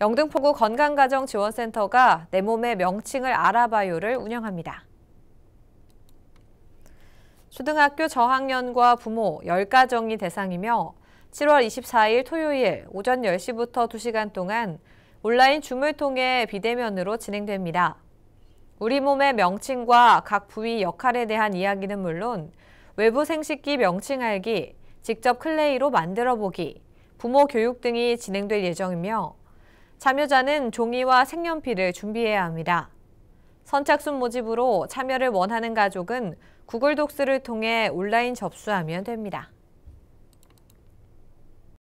영등포구 건강가정지원센터가 내 몸의 명칭을 알아봐요를 운영합니다. 초등학교 저학년과 부모 10가정이 대상이며 7월 24일 토요일 오전 10시부터 2시간 동안 온라인 줌을 통해 비대면으로 진행됩니다. 우리 몸의 명칭과 각 부위 역할에 대한 이야기는 물론 외부 생식기 명칭 알기, 직접 클레이로 만들어 보기, 부모 교육 등이 진행될 예정이며 참여자는 종이와 색연필을 준비해야 합니다. 선착순 모집으로 참여를 원하는 가족은 구글 독스를 통해 온라인 접수하면 됩니다.